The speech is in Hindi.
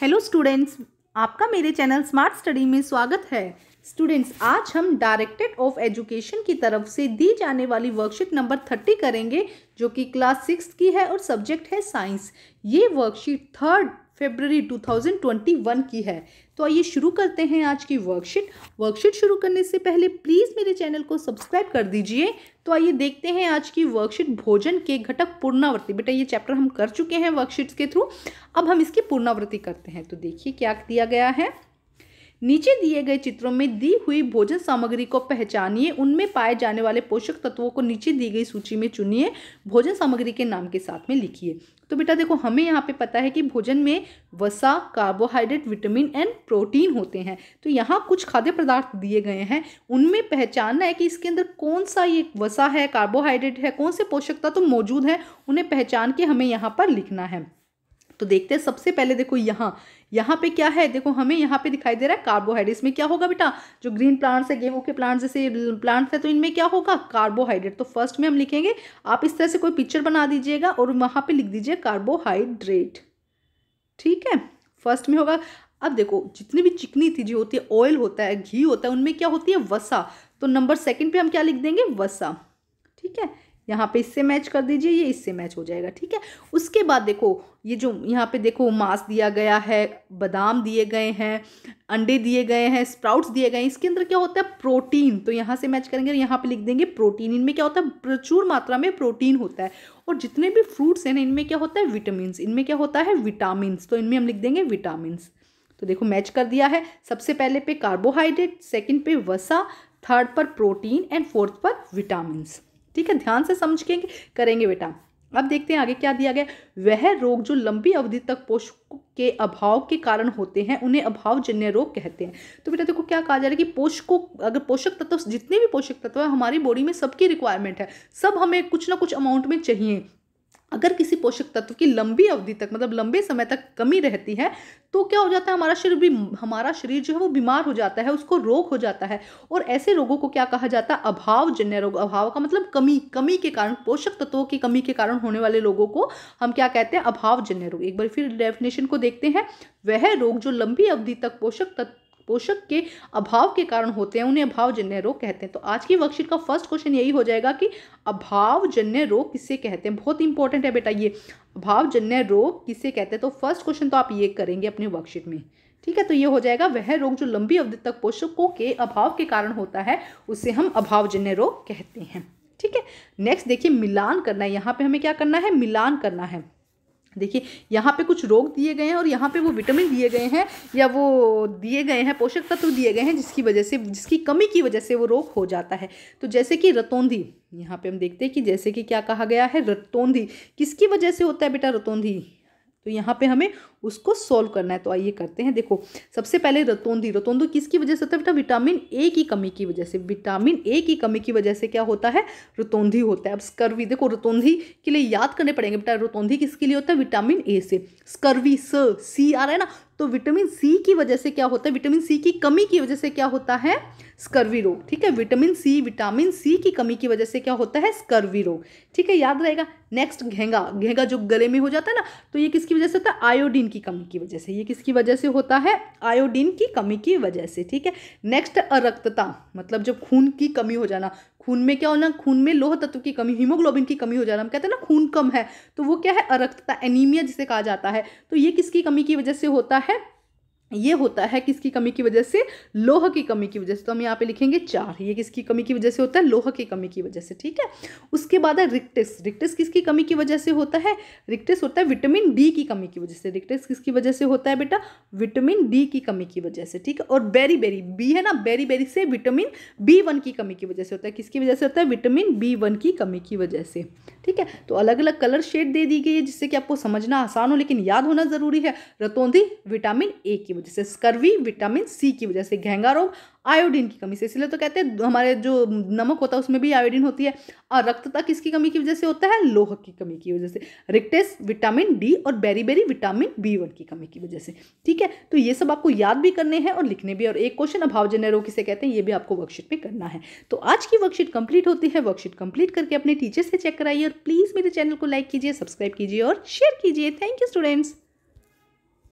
हेलो स्टूडेंट्स आपका मेरे चैनल स्मार्ट स्टडी में स्वागत है स्टूडेंट्स आज हम डायरेक्टेड ऑफ एजुकेशन की तरफ से दी जाने वाली वर्कशीट नंबर थर्टी करेंगे जो कि क्लास सिक्स की है और सब्जेक्ट है साइंस ये वर्कशीट थर्ड फेबररी 2021 की है तो आइए शुरू करते हैं आज की वर्कशीट वर्कशीट शुरू करने से पहले प्लीज़ मेरे चैनल को सब्सक्राइब कर दीजिए तो आइए देखते हैं आज की वर्कशीट भोजन के घटक पूर्णावृत्ति बेटा ये चैप्टर हम कर चुके हैं वर्कशीट्स के थ्रू अब हम इसकी पूर्णावृत्ति करते हैं तो देखिए क्या दिया गया है नीचे दिए गए चित्रों में दी हुई भोजन सामग्री को पहचानिए उनमें पाए जाने वाले पोषक तत्वों को नीचे दी गई सूची में चुनिए भोजन सामग्री के नाम के साथ में लिखिए तो बेटा देखो हमें यहाँ पे पता है कि भोजन में वसा कार्बोहाइड्रेट विटामिन एंड प्रोटीन होते हैं तो यहाँ कुछ खाद्य पदार्थ दिए गए हैं उनमें पहचानना है कि इसके अंदर कौन सा ये वसा है कार्बोहाइड्रेट है कौन से पोषक तत्व तो मौजूद हैं उन्हें पहचान के हमें यहाँ पर लिखना है तो देखते हैं सबसे पहले देखो यहाँ यहाँ पे क्या है देखो हमें यहाँ पे दिखाई दे रहा है कार्बोहाइड्रेट इसमें क्या होगा बेटा जो ग्रीन प्लांट्स है गेहूं के प्लांट्स जैसे प्लांट्स है तो इनमें क्या होगा कार्बोहाइड्रेट तो फर्स्ट में हम लिखेंगे आप इस तरह से कोई पिक्चर बना दीजिएगा और वहाँ पर लिख दीजिए कार्बोहाइड्रेट ठीक है फर्स्ट में होगा अब देखो जितनी भी चिकनी चीज़ें होती है ऑयल होता है घी होता है उनमें क्या होती है वसा तो नंबर सेकंड पे हम क्या लिख देंगे वसा ठीक है यहाँ पे इससे मैच कर दीजिए ये इससे मैच हो जाएगा ठीक है उसके बाद देखो ये जो यहाँ पे देखो मांस दिया गया है बादाम दिए गए हैं अंडे दिए गए हैं स्प्राउट्स दिए गए हैं इसके अंदर क्या होता है प्रोटीन तो यहाँ से मैच करेंगे यहाँ पे लिख देंगे प्रोटीन इनमें क्या होता है प्रचुर मात्रा में प्रोटीन होता है और जितने भी फ्रूट्स हैं ना इनमें क्या होता है विटामिन इनमें क्या होता है विटामिन तो इनमें हम लिख देंगे विटामिन तो देखो मैच कर दिया है सबसे पहले पे कार्बोहाइड्रेट सेकेंड पे वसा थर्ड पर प्रोटीन एंड फोर्थ पर विटामिन ठीक है ध्यान से समझ के करेंगे बेटा अब देखते हैं आगे क्या दिया गया वह रोग जो लंबी अवधि तक पोषक के अभाव के कारण होते हैं उन्हें अभावजन्य रोग कहते हैं तो बेटा देखो क्या कहा जा रहा है कि पोषक अगर पोषक तत्व जितने भी पोषक तत्व है हमारी बॉडी में सबकी रिक्वायरमेंट है सब हमें कुछ ना कुछ अमाउंट में चाहिए अगर किसी पोषक तत्व की लंबी अवधि तक मतलब लंबे समय तक कमी रहती है तो क्या हो जाता है हमारा शरीर भी हमारा शरीर जो है वो बीमार हो जाता है उसको रोग हो जाता है और ऐसे रोगों को क्या कहा जाता है अभाव जन्य रोग अभाव का मतलब कमी कमी के कारण पोषक तत्वों की कमी के कारण होने वाले लोगों को हम क्या कहते हैं अभाव जन्य रोग एक बार फिर डेफिनेशन को देखते हैं वह रोग जो लंबी अवधि तक पोषक तत्व पोषक के अभाव के कारण होते हैं उन्हें अभावजन्य रोग कहते हैं तो आज की वर्कशीट का फर्स्ट क्वेश्चन यही हो जाएगा कि अभावजन्य रोग किसे कहते हैं बहुत इंपॉर्टेंट है बेटा ये अभावजन्य रोग किसे कहते हैं तो फर्स्ट क्वेश्चन तो आप ये करेंगे अपनी वर्कशीट में ठीक है तो ये हो जाएगा वह रोग जो लंबी अवधि तक पोषकों के अभाव के कारण होता है उसे हम अभावजन्य रोग कहते हैं ठीक है नेक्स्ट देखिए मिलान करना है यहाँ पे हमें क्या करना है मिलान करना है देखिए यहाँ पे कुछ रोग दिए गए हैं और यहाँ पे वो विटामिन दिए गए हैं या वो दिए गए हैं पोषक तत्व दिए गए हैं जिसकी वजह से जिसकी कमी की वजह से वो रोग हो जाता है तो जैसे कि रतौंधी यहाँ पे हम देखते हैं कि जैसे कि क्या कहा गया है रतौंधी किसकी वजह से होता है बेटा रतौंधी तो यहाँ पे हमें उसको सॉल्व करना है तो आइए करते हैं देखो सबसे पहले रतोंदी रतोंदो किसकी वजह से होता है बेटा विटामिन ए की कमी की वजह से विटामिन ए की कमी की वजह से क्या होता है रतोंधी होता है अब स्कर्वी देखो रतोंधी के लिए याद करने पड़ेंगे बेटा रतोंधी किसके लिए होता है विटामिन ए से स्कर्वी स सी आ रहा है ना तो विटामिन सी की वजह से क्या होता है विटामिन सी की कमी की वजह से क्या होता है स्कर्वी रोग ठीक है विटामिन सी विटामिन सी की कमी की वजह से क्या होता है स्कर्वी रोग ठीक है याद रहेगा नेक्स्ट घेंगा घेंगा जो गले में हो जाता है ना तो ये किसकी वजह से होता है आयोडीन की कमी की वजह से ये किसकी वजह से होता है आयोडीन की कमी की वजह से ठीक है नेक्स्ट अरक्तता मतलब जब खून की कमी हो जाना खून में क्या होना खून में लोह तत्व की कमी हीमोग्लोबिन की कमी हो जाना हम कहते हैं ना खून कम है तो वो क्या है अरक्तता एनीमिया जिसे कहा जाता है तो ये किसकी कमी की वजह से होता है ये होता है किसकी कमी की वजह से लोह की कमी की वजह से तो हम यहाँ पे लिखेंगे चार ये किसकी कमी की वजह से होता है लोह की कमी की वजह से ठीक है उसके बाद है रिक्टिस रिक्टिस किसकी कमी की वजह से होता है रिक्टिस होता है विटामिन डी की कमी की वजह से रिक्टिस किसकी वजह से होता है बेटा विटामिन डी की कमी की वजह से ठीक है और बेरी बेरी बी है ना बेरी बेरी से विटामिन बी वन की कमी की वजह से होता है किसकी वजह से होता है विटामिन बी वन की कमी की वजह से ठीक है तो अलग अलग कलर शेड दे दी गई है जिससे कि आपको समझना आसान हो लेकिन याद होना ज़रूरी है रतौंधी विटामिन ए की वजह से स्कर्वी विटामिन सी की वजह से घेंगा रोग आयोडीन की कमी से इसलिए तो कहते हैं हमारे जो नमक होता है उसमें भी आयोडीन होती है और रक्तता किसकी कमी की वजह से होता है लोह की कमी की वजह से रिक्टेस विटामिन डी और beriberi vitamin B one की कमी की वजह से ठीक है तो ये सब आपको याद भी करने हैं और लिखने भी और एक क्वेश्चन अभावजन्य रोग किसे कहते हैं ये भी आपको वर्कशीट में करना है तो आज की वर्कशीट कंप्लीट होती है वर्कशीट कंप्लीट करके अपने टीचर से चेक कराइए और प्लीज़ मेरे चैनल को लाइक कीजिए सब्सक्राइब कीजिए और शेयर कीजिए थैंक यू स्टूडेंट्स